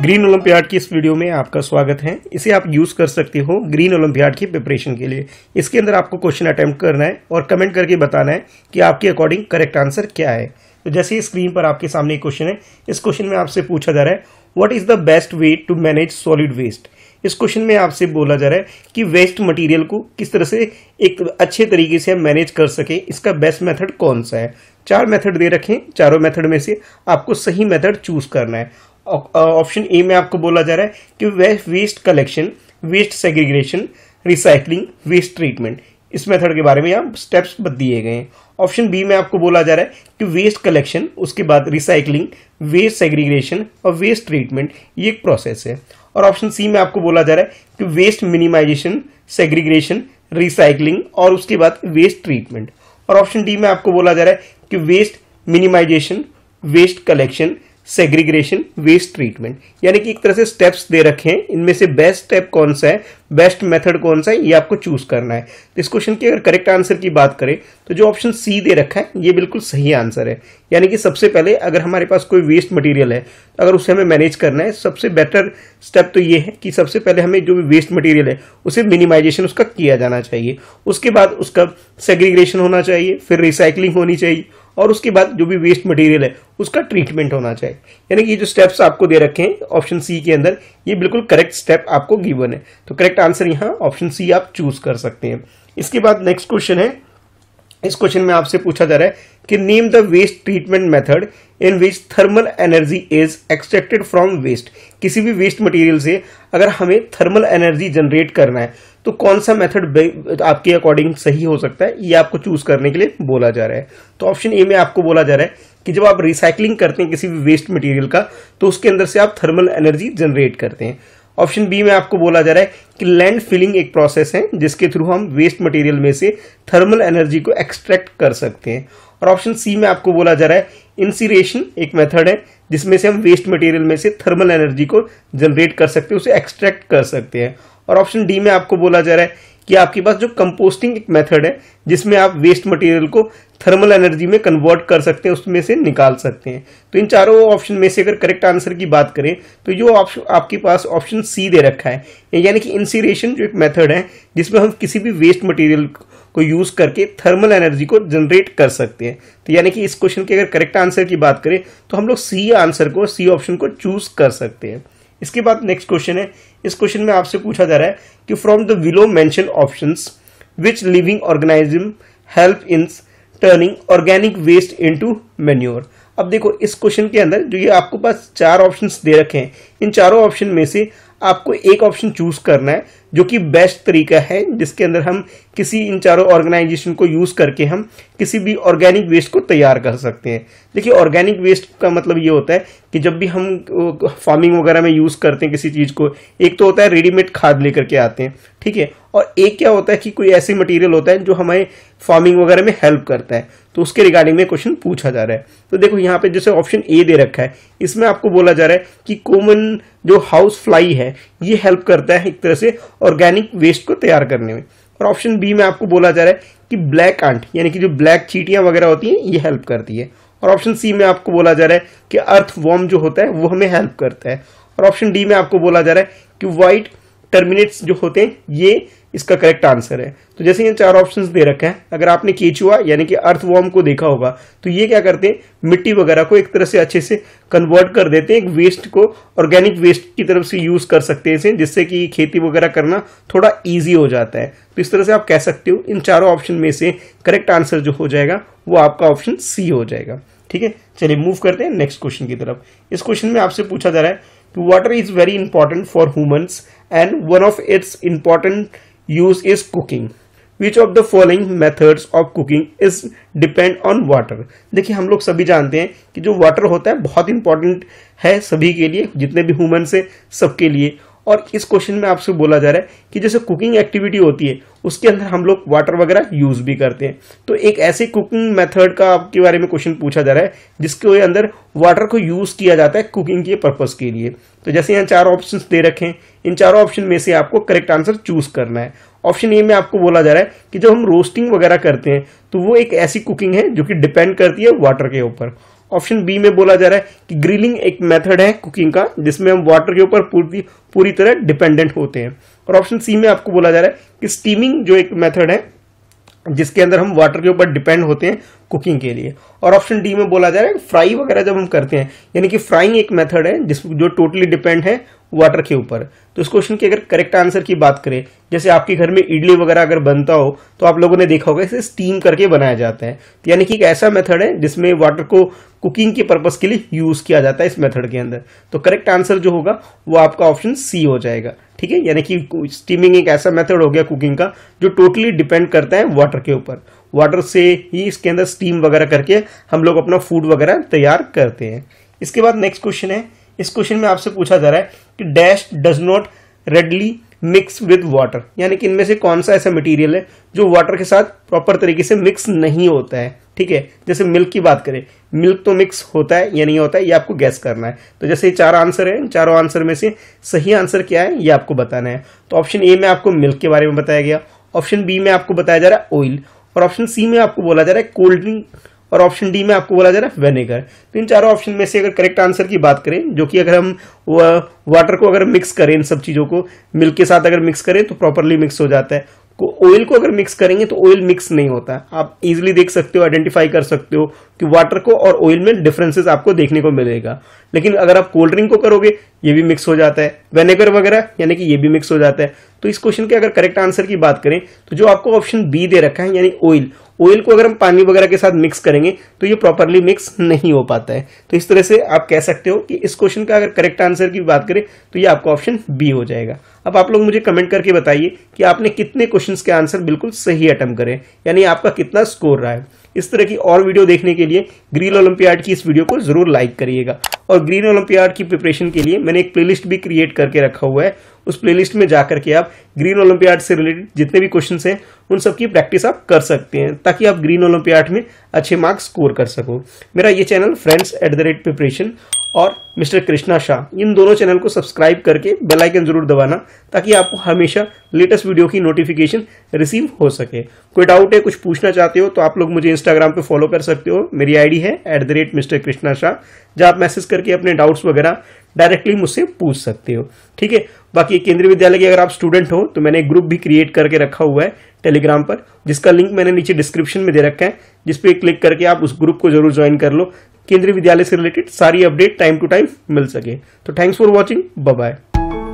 green olympiad की इस video में आपका स्वागत है इसे आप यूज़ कर सकते हो ग्रीन ओलंपियाड की प्रिपरेशन के लिए इसके अंदर आपको क्वेश्चन अटैम्प्ट करना है और कमेंट करके बताना है कि आपके अकॉर्डिंग करेक्ट आंसर क्या है तो जैसे ही स्क्रीन पर आपके सामने एक क्वेश्चन है इस क्वेश्चन में आपसे पूछा जा रहा है what is the best way to manage solid waste इस क्वेश्चन में आपसे बोला जा रहा है कि वेस्ट मटेरियल को किस तरह से एक अच्छे तरीके से हम मैनेज कर सकें इसका बेस्ट मेथड कौन सा है चार मेथड दे रखें चारों मेथड में से आपको सही मेथड चूज करना है ऑप्शन ए में आपको बोला जा रहा है कि waste collection waste segregation recycling waste treatment इस मेथड के बारे में यहाँ स्टेप्स दिए गए हैं ऑप्शन बी में आपको बोला जा रहा है कि वेस्ट कलेक्शन उसके बाद रिसाइकलिंग वेस्ट सेग्रीग्रेशन और वेस्ट ट्रीटमेंट ये एक प्रोसेस है और ऑप्शन सी में आपको बोला जा रहा है कि वेस्ट मिनिमाइजेशन सेग्रीग्रेशन रिसाइकलिंग और उसके बाद वेस्ट ट्रीटमेंट और ऑप्शन डी में आपको बोला जा रहा है कि waste minimisation waste collection segregation waste treatment यानी कि एक तरह से स्टेप्स दे रखे हैं इनमें से बेस्ट स्टेप कौन सा है बेस्ट मेथड कौन सा है ये आपको चूज करना है तो इस क्वेश्चन की अगर करेक्ट आंसर की बात करें तो जो ऑप्शन सी दे रखा है ये बिल्कुल सही आंसर है यानी कि सबसे पहले अगर हमारे पास कोई वेस्ट मटेरियल है तो अगर उसे हमें मैनेज करना है सबसे बेटर स्टेप तो ये है कि सबसे पहले हमें जो भी वेस्ट मटेरियल है उसे मिनिमाइजेशन उसका किया जाना चाहिए उसके बाद उसका सेग्रीग्रेशन होना चाहिए फिर रिसाइकलिंग होनी चाहिए और उसके बाद जो भी वेस्ट मटेरियल है उसका ट्रीटमेंट होना चाहिए यानी कि ये जो स्टेप्स आपको दे रखे हैं ऑप्शन सी के अंदर ये बिल्कुल करेक्ट स्टेप आपको गिवन है तो करेक्ट आंसर यहाँ ऑप्शन सी आप चूज कर सकते हैं इसके बाद नेक्स्ट क्वेश्चन है इस क्वेश्चन में आपसे पूछा जा रहा है कि name the waste treatment method in which thermal energy is extracted from waste किसी भी वेस्ट मटेरियल से अगर हमें थर्मल एनर्जी जनरेट करना है तो कौन सा मेथड आपके अकॉर्डिंग सही हो सकता है ये आपको चूज करने के लिए बोला जा रहा है तो ऑप्शन ए में आपको बोला जा रहा है कि जब आप रिसाइकलिंग करते हैं किसी भी वेस्ट मटेरियल का तो उसके अंदर से आप थर्मल एनर्जी जनरेट करते हैं ऑप्शन बी में आपको बोला जा रहा है कि लैंड फिलिंग एक प्रोसेस है जिसके थ्रू हम वेस्ट मटेरियल में से थर्मल एनर्जी को एक्सट्रैक्ट कर सकते हैं और ऑप्शन सी में आपको बोला जा रहा है इंसिरेशन एक मेथड है जिसमें से हम वेस्ट मटेरियल में से थर्मल एनर्जी को जनरेट कर सकते हैं उसे एक्सट्रैक्ट कर सकते हैं और ऑप्शन डी में आपको बोला जा रहा है कि आपके पास जो कंपोस्टिंग एक मेथड है जिसमें आप वेस्ट मटेरियल को थर्मल एनर्जी में कन्वर्ट कर सकते हैं उसमें से निकाल सकते हैं तो इन चारों ऑप्शन में से अगर करेक्ट आंसर की बात करें तो जो ऑप्शन आपके पास ऑप्शन सी दे रखा है यानी कि इंसीरेशन जो एक मेथड है जिसमें हम किसी भी वेस्ट मटेरियल को यूज़ करके थर्मल एनर्जी को जनरेट कर सकते हैं तो यानी कि इस क्वेश्चन के अगर करेक्ट आंसर की बात करें तो हम लोग सी आंसर को सी ऑप्शन को चूज़ कर सकते हैं इसके बाद नेक्स्ट क्वेश्चन है इस क्वेश्चन में आपसे पूछा जा रहा है कि from the below mentioned options which living organism help in turning organic waste into manure अब देखो इस क्वेश्चन के अंदर जो ये आपको पास चार ऑप्शंस दे रखे हैं इन चारों ऑप्शन में से आपको एक ऑप्शन चूज करना है जो कि बेस्ट तरीका है जिसके अंदर हम किसी इन चारों ऑर्गेनाइजेशन को यूज करके हम किसी भी ऑर्गेनिक वेस्ट को तैयार कर सकते हैं देखिए ऑर्गेनिक वेस्ट का मतलब ये होता है कि जब भी हम फार्मिंग वगैरह में यूज करते हैं किसी चीज को एक तो होता है रेडीमेड खाद लेकर के आते हैं ठीक है और एक क्या होता है कि कोई ऐसी मटेरियल होता है जो हमारे फार्मिंग वगैरह में हेल्प करता है तो उसके रिगार्डिंग में क्वेश्चन पूछा जा रहा है तो देखो यहाँ पे जैसे ऑप्शन ए दे रखा है इसमें आपको बोला जा रहा है कि कॉमन जो हाउस फ्लाई है ये हेल्प करता है एक तरह से ऑर्गेनिक वेस्ट को तैयार करने में और ऑप्शन बी में आपको बोला जा रहा है कि ब्लैक आंट यानी कि जो ब्लैक चीटियाँ वगैरह होती हैं ये हेल्प करती है और ऑप्शन सी में आपको बोला जा रहा है कि अर्थ वॉर्म जो होता है वो हमें हेल्प करता है और ऑप्शन डी में आपको बोला जा रहा है कि वाइट टर्मिनेट्स जो होते हैं ये इसका करेक्ट आंसर है तो जैसे ये चार ऑप्शंस दे रखे हैं अगर आपने केचुआ यानी कि अर्थवॉर्म को देखा होगा तो ये क्या करते हैं मिट्टी वगैरह को एक तरह से अच्छे से कन्वर्ट कर देते हैं एक वेस्ट को ऑर्गेनिक वेस्ट की तरफ से यूज कर सकते हैं जिससे कि खेती वगैरह करना थोड़ा ईजी हो जाता है तो इस तरह से आप कह सकते हो इन चारों ऑप्शन में से करेक्ट आंसर जो हो जाएगा वो आपका ऑप्शन सी हो जाएगा ठीक है चलिए मूव करते हैं नेक्स्ट क्वेश्चन की तरफ इस क्वेश्चन में आपसे पूछा जा रहा है कि water is very important for humans and one of its important use is cooking which of the following methods of cooking is depend on water देखिए हम लोग सभी जानते हैं कि जो water होता है बहुत important है सभी के लिए जितने भी humans हैं सबके लिए और इस क्वेश्चन में आपसे बोला जा रहा है कि जैसे कुकिंग एक्टिविटी होती है उसके अंदर हम लोग वाटर वगैरह यूज़ भी करते हैं तो एक ऐसे कुकिंग मेथड का आपके बारे में क्वेश्चन पूछा जा रहा है जिसके अंदर वाटर को यूज़ किया जाता है कुकिंग के पर्पज़ के लिए तो जैसे यहाँ चार ऑप्शन दे रखे इन चारों ऑप्शन में से आपको करेक्ट आंसर चूज़ करना है ऑप्शन ए में आपको बोला जा रहा है कि जब हम रोस्टिंग वगैरह करते हैं तो वो एक ऐसी कुकिंग है जो कि डिपेंड करती है वाटर के ऊपर ऑप्शन बी में बोला जा रहा है कि ग्रिलिंग एक मेथड है कुकिंग का जिसमें हम वाटर के ऊपर पूरी पूरी तरह डिपेंडेंट होते हैं और ऑप्शन सी में आपको बोला जा रहा है कि स्टीमिंग जो एक मेथड है जिसके अंदर हम वाटर के ऊपर डिपेंड होते हैं कुकिंग के लिए और ऑप्शन डी में बोला जा रहा है फ्राई वगैरह जब हम करते हैं यानी कि फ्राइंग एक मेथड है जिस जो टोटली डिपेंड है वाटर के ऊपर तो इस क्वेश्चन की अगर करेक्ट आंसर की बात करें जैसे आपके घर में इडली वगैरह अगर बनता हो तो आप लोगों ने देखा होगा इसे स्टीम करके बनाया जाता है तो यानी कि एक ऐसा मेथड है जिसमें वाटर को कुकिंग के पर्पज़ के लिए यूज़ किया जाता है इस मेथड के अंदर तो करेक्ट आंसर जो होगा वो आपका ऑप्शन सी हो जाएगा ठीक है यानी कि स्टीमिंग एक ऐसा मेथड हो गया कुकिंग का जो टोटली डिपेंड करता है वाटर के ऊपर वाटर से ही इसके अंदर स्टीम वगैरह करके हम लोग अपना फूड वगैरह तैयार करते हैं इसके बाद नेक्स्ट क्वेश्चन है इस क्वेश्चन में आपसे पूछा जा रहा है कि dash does not readily mix with water यानी कि इनमें से कौन सा ऐसा मटेरियल है जो वाटर के साथ प्रॉपर तरीके से मिक्स नहीं होता है ठीक है जैसे मिल्क की बात करें मिल्क तो मिक्स होता है या नहीं होता है ये आपको गैस करना है तो जैसे चार आंसर है चारों आंसर में से सही आंसर क्या है ये आपको बताना है तो ऑप्शन ए में आपको मिल्क के बारे में बताया गया ऑप्शन बी में आपको बताया जा रहा है ऑयल और ऑप्शन सी में आपको बोला जा रहा है कोल्ड ड्रिंक और ऑप्शन डी में आपको बोला जा रहा है वेनेगर तो इन चारों ऑप्शन में से अगर करेक्ट आंसर की बात करें जो कि अगर हम वाटर को अगर मिक्स करें इन सब चीज़ों को मिल्क के साथ अगर मिक्स करें तो प्रॉपरली मिक्स हो जाता है ऑयल को अगर मिक्स करेंगे तो ऑयल मिक्स नहीं होता आप इजीली देख सकते हो आइडेंटिफाई कर सकते हो कि वाटर को और ऑयल में डिफरेंसेस आपको देखने को मिलेगा लेकिन अगर आप कोल्ड ड्रिंक को करोगे ये भी मिक्स हो जाता है वेनेगर वगैरह यानी कि ये भी मिक्स हो जाता है तो इस क्वेश्चन के अगर करेक्ट आंसर की बात करें तो जो आपको ऑप्शन बी दे रखा है यानी ऑयल ऑयल को अगर हम पानी वगैरह के साथ मिक्स करेंगे तो ये प्रॉपरली मिक्स नहीं हो पाता है तो इस तरह से आप कह सकते हो कि इस क्वेश्चन का अगर करेक्ट आंसर की बात करें तो ये आपका ऑप्शन बी हो जाएगा अब आप लोग मुझे कमेंट करके बताइए कि आपने कितने क्वेश्चन के आंसर बिल्कुल सही अटैम्प करें यानी आपका कितना स्कोर रहा है इस तरह की और वीडियो देखने के लिए ग्रीन ओलंपियाड की इस वीडियो को जरूर लाइक करिएगा और ग्रीन ओलंपियाड की प्रिपरेशन के लिए मैंने एक प्लेलिस्ट भी क्रिएट करके रखा हुआ है उस प्लेलिस्ट में जाकर के आप ग्रीन ओलंपियाड से रिलेटेड जितने भी क्वेश्चन हैं उन सब की प्रैक्टिस आप कर सकते हैं ताकि आप ग्रीन ओलंपियाड में अच्छे मार्क्स स्कोर कर सको मेरा ये channel friends at the rate preparation और मिस्टर कृष्णा शाह इन दोनों चैनल को सब्सक्राइब करके बेल आइकन जरूर दबाना ताकि आपको हमेशा लेटेस्ट वीडियो की नोटिफिकेशन रिसीव हो सके कोई डाउट है कुछ पूछना चाहते हो तो आप लोग मुझे इंस्टाग्राम पे फॉलो कर सकते हो मेरी आईडी है at the rate mister Krishna Shah जहाँ आप मैसेज करके अपने डाउट्स वगैरह डायरेक्टली मुझसे पूछ सकते हो ठीक है बाकी केंद्रीय विद्यालय के अगर आप स्टूडेंट हो तो मैंने एक ग्रुप भी क्रिएट करके रखा हुआ है टेलीग्राम पर जिसका लिंक मैंने नीचे डिस्क्रिप्शन में दे रखा है जिस पर क्लिक करके आप उस ग्रुप को जरूर ज्वाइन कर लो केंद्रीय विद्यालय से रिलेटेड सारी अपडेट टाइम टू टाइम मिल सके तो थैंक्स फॉर वॉचिंग बाय